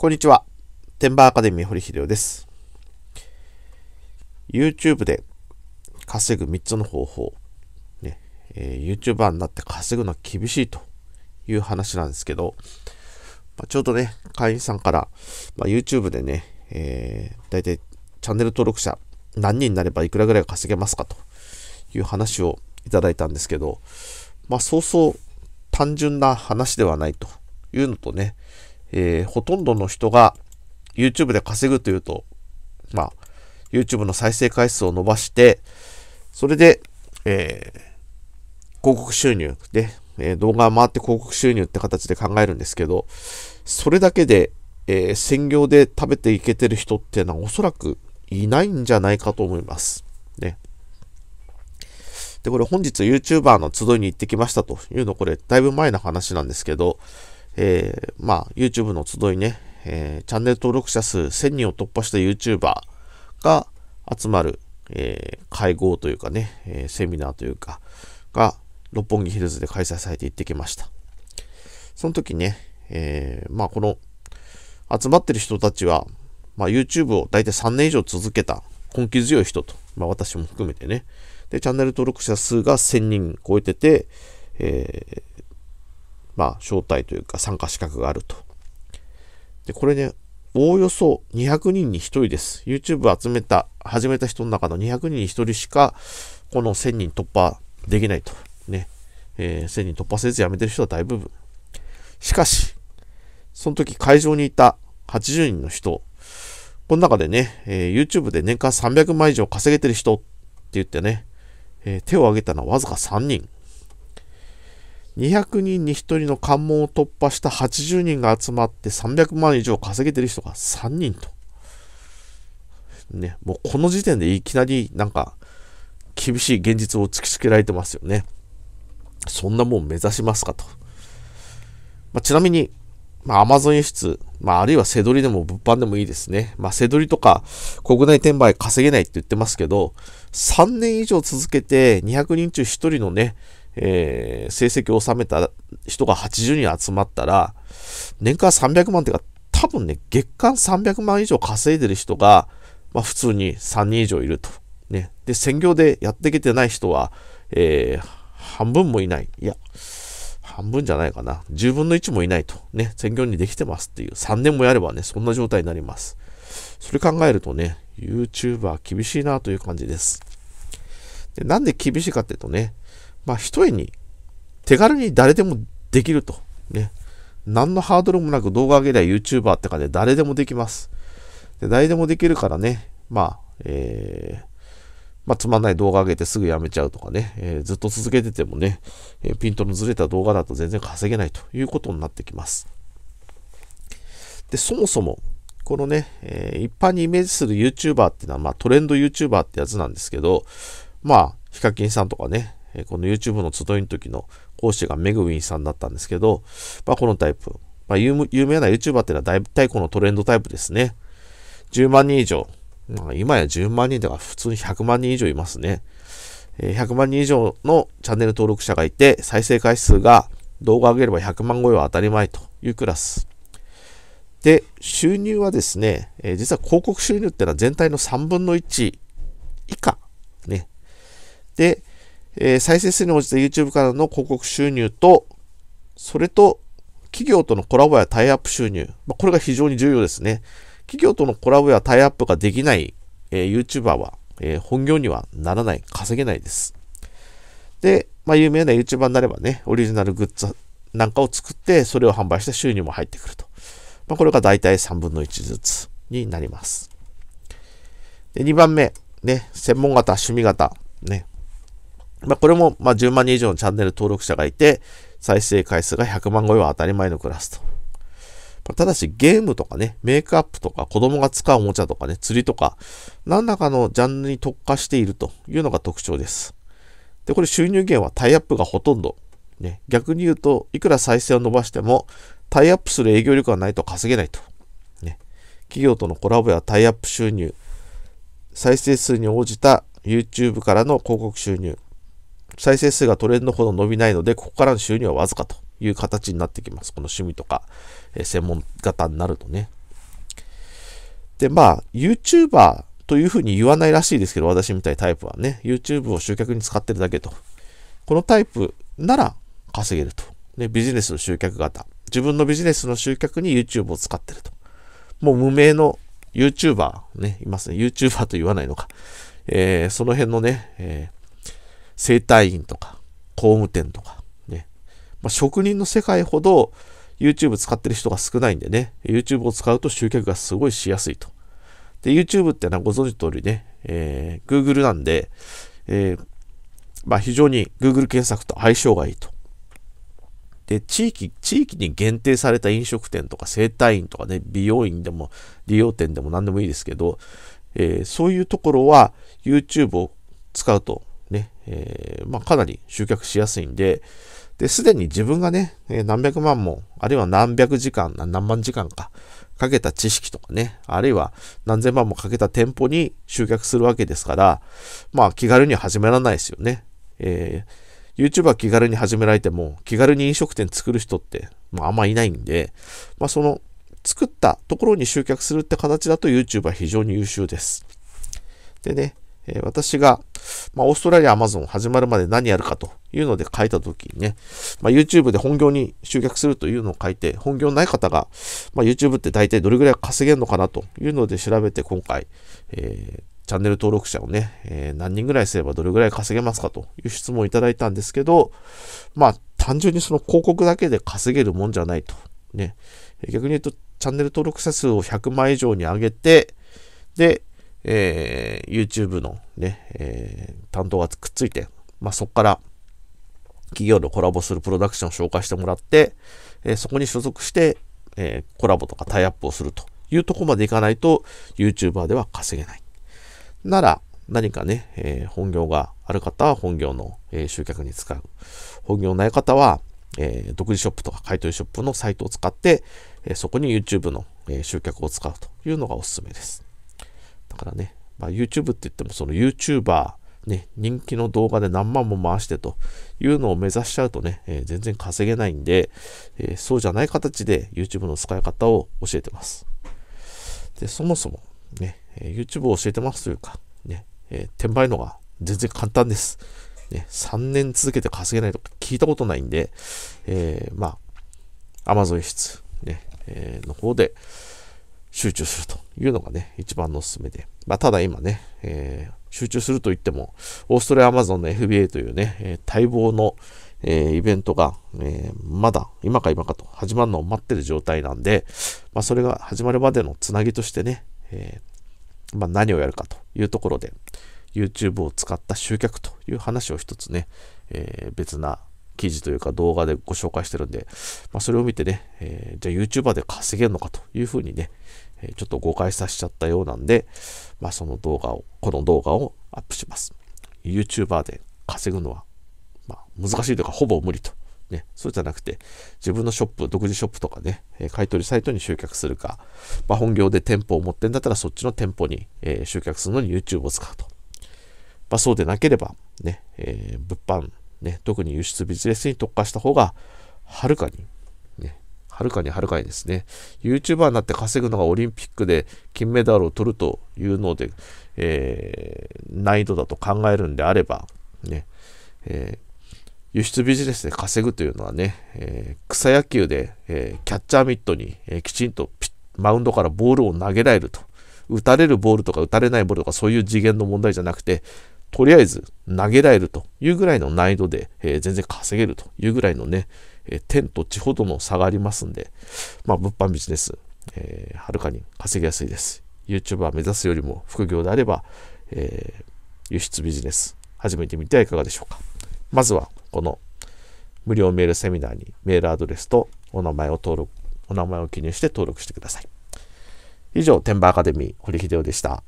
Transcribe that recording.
こんにちは。テンバーアカデミー堀秀夫です。YouTube で稼ぐ3つの方法。ねえー、YouTuber になって稼ぐのは厳しいという話なんですけど、まあ、ちょうどね、会員さんから、まあ、YouTube でね、えー、大体チャンネル登録者何人になればいくらぐらい稼げますかという話をいただいたんですけど、まあ、そうそう単純な話ではないというのとね、えー、ほとんどの人が YouTube で稼ぐというと、まあ、YouTube の再生回数を伸ばして、それで、えー、広告収入で、えー、動画を回って広告収入って形で考えるんですけど、それだけで、えー、専業で食べていけてる人っていうのはおそらくいないんじゃないかと思います。ね。で、これ本日 YouTuber の集いに行ってきましたというの、これだいぶ前の話なんですけど、えー、まあ、YouTube の集いね、えー、チャンネル登録者数1000人を突破した YouTuber が集まる、えー、会合というかね、えセミナーというか、が、六本木ヒルズで開催されて行ってきました。その時ね、えまあ、この、集まってる人たちは、まあ、YouTube を大体3年以上続けた根気強い人と、まあ、私も含めてね、で、チャンネル登録者数が1000人超えてて、えー、まあ、招待というか参加資格があると。で、これね、おおよそ200人に1人です。YouTube 集めた、始めた人の中の200人に1人しか、この1000人突破できないと。ね。えー、1000人突破せず辞めてる人は大部分。しかし、その時会場にいた80人の人、この中でね、えー、YouTube で年間300万以上稼げてる人って言ってね、えー、手を挙げたのはわずか3人。200人に1人の関門を突破した80人が集まって300万以上稼げてる人が3人と。ね、もうこの時点でいきなりなんか厳しい現実を突きつけられてますよね。そんなもん目指しますかと。まあ、ちなみに、まあ、アマゾン輸出、まあ、あるいはセドリでも物販でもいいですね。まあ、セドリとか国内転売稼げないって言ってますけど、3年以上続けて200人中1人のね、えー、成績を収めた人が80人集まったら、年間300万っていうか、多分ね、月間300万以上稼いでる人が、まあ、普通に3人以上いると。ね。で、専業でやってきてない人は、えー、半分もいない。いや、半分じゃないかな。10分の1もいないと。ね。専業にできてますっていう。3年もやればね、そんな状態になります。それ考えるとね、YouTuber 厳しいなという感じです。でなんで厳しいかっていうとね、まあ、一重に手軽に誰でもできると。ね。何のハードルもなく動画上げりゃ YouTuber ってかで誰でもできます。で誰でもできるからね、まあ、えー、まあ、つまんない動画上げてすぐやめちゃうとかね、えー、ずっと続けててもね、えー、ピントのずれた動画だと全然稼げないということになってきます。で、そもそも、このね、えー、一般にイメージする YouTuber っていうのは、まあ、トレンド YouTuber ってやつなんですけど、まあ、ヒカキンさんとかね、えこの YouTube の集いの時の講師がメグウィンさんだったんですけど、まあ、このタイプ。まあ、有名な YouTuber っていうのは大体このトレンドタイプですね。10万人以上。まあ、今や10万人とか普通に100万人以上いますね。100万人以上のチャンネル登録者がいて、再生回数が動画上げれば100万超えは当たり前というクラス。で、収入はですね、え実は広告収入っていうのは全体の3分の1以下。ね。で、えー、再生数に応じた YouTube からの広告収入と、それと企業とのコラボやタイアップ収入、まあ、これが非常に重要ですね。企業とのコラボやタイアップができない、えー、YouTuber は、えー、本業にはならない、稼げないです。で、まあ、有名な YouTuber になればね、オリジナルグッズなんかを作って、それを販売した収入も入ってくると。まあ、これが大体3分の1ずつになります。で、2番目、ね、専門型、趣味型、ね、まあ、これも、ま10万人以上のチャンネル登録者がいて、再生回数が100万超えは当たり前のクラスと。まあ、ただし、ゲームとかね、メイクアップとか、子供が使うおもちゃとかね、釣りとか、何らかのジャンルに特化しているというのが特徴です。で、これ収入源はタイアップがほとんど。ね、逆に言うと、いくら再生を伸ばしても、タイアップする営業力がないと稼げないと。ね、企業とのコラボやタイアップ収入、再生数に応じた YouTube からの広告収入、再生数がトレンドほど伸びないので、ここからの収入はわずかという形になってきます。この趣味とか、えー、専門型になるとね。で、まあ、YouTuber というふうに言わないらしいですけど、私みたいタイプはね、YouTube を集客に使ってるだけと。このタイプなら稼げると。ね、ビジネスの集客型。自分のビジネスの集客に YouTube を使ってると。もう無名の YouTuber ね、いますね。YouTuber と言わないのか。えー、その辺のね、えー、整体院とか、工務店とか、ね。まあ、職人の世界ほど YouTube 使ってる人が少ないんでね、YouTube を使うと集客がすごいしやすいと。で、YouTube ってのはご存知通りね、えー、Google なんで、えー、まあ、非常に Google 検索と相性がいいと。で、地域、地域に限定された飲食店とか整体院とかね、美容院でも、利用店でも何でもいいですけど、えー、そういうところは YouTube を使うとね、えー、まあ、かなり集客しやすいんで、で、すでに自分がね、何百万も、あるいは何百時間、何万時間か、かけた知識とかね、あるいは何千万もかけた店舗に集客するわけですから、まあ気軽には始められないですよね。えー、YouTuber 気軽に始められても、気軽に飲食店作る人って、まああんまいないんで、まあその、作ったところに集客するって形だと YouTuber 非常に優秀です。でね、えー、私が、まあ、オーストラリア、アマゾン始まるまで何やるかというので書いたときにね、まあ、YouTube で本業に集客するというのを書いて、本業ない方が、まあ、YouTube って大体どれぐらい稼げるのかなというので調べて今回、えー、チャンネル登録者をね、えー、何人ぐらいすればどれぐらい稼げますかという質問をいただいたんですけど、まあ、単純にその広告だけで稼げるもんじゃないと。ね、逆に言うと、チャンネル登録者数を100万以上に上げて、で、えー、YouTube のね、えー、担当がくっついて、まあ、そこから企業とコラボするプロダクションを紹介してもらって、えー、そこに所属して、えー、コラボとかタイアップをするというとこまでいかないと YouTuber では稼げない。なら、何かね、えー、本業がある方は本業の、えー、集客に使う。本業ない方は、えー、独自ショップとか買取ショップのサイトを使って、えそこに YouTube の、え集客を使うというのがおすすめです。からね、まあ、YouTube って言ってもその YouTuber、ね、人気の動画で何万も回してというのを目指しちゃうとね、えー、全然稼げないんで、えー、そうじゃない形で YouTube の使い方を教えてます。で、そもそもね、えー、YouTube を教えてますというか、ね、え転売のが全然簡単です。ね、3年続けて稼げないとか聞いたことないんで、えまあ、Amazon 室、ね、えの方で、集中するというのがね、一番のおすすめで。まあ、ただ今ね、えー、集中するといっても、オーストラリアアマゾンの FBA というね、えー、待望の、えー、イベントが、えまだ、今か今かと始まるのを待ってる状態なんで、まあ、それが始まるまでのつなぎとしてね、えまあ、何をやるかというところで、YouTube を使った集客という話を一つね、え別な記事というか動画でご紹介してるんで、まあ、それを見てね、えー、じゃあ YouTuber で稼げるのかというふうにね、えちょっと誤解させちゃったようなんで、まあ、その動画を、この動画をアップします。YouTuber で稼ぐのは、まあ、難しいというか、ほぼ無理と。ね、そうじゃなくて、自分のショップ、独自ショップとかね、え買い取りサイトに集客するか、まあ、本業で店舗を持ってんだったら、そっちの店舗に、え集客するのに YouTube を使うと。まあ、そうでなければ、ね、えー、物販、ね、特に輸出ビジネスに特化した方が、はるかにはるかにはるかにですね、YouTuber になって稼ぐのがオリンピックで金メダルを取るというので、えー、難易度だと考えるんであれば、ね、えー、輸出ビジネスで稼ぐというのはね、えー、草野球で、えキャッチャーミットに、えきちんとマウンドからボールを投げられると。打たれるボールとか打たれないボールとかそういう次元の問題じゃなくて、とりあえず投げられるというぐらいの難易度で、え全然稼げるというぐらいのね、え天と地ほどの差がありますんで、まあ、物販ビジネス、えー、はるかに稼ぎやすいです。YouTuber 目指すよりも副業であれば、えー、輸出ビジネス始めてみてはいかがでしょうか。まずは、この無料メールセミナーにメールアドレスとお名前を登録、お名前を記入して登録してください。以上、天馬アカデミー、堀秀夫でした。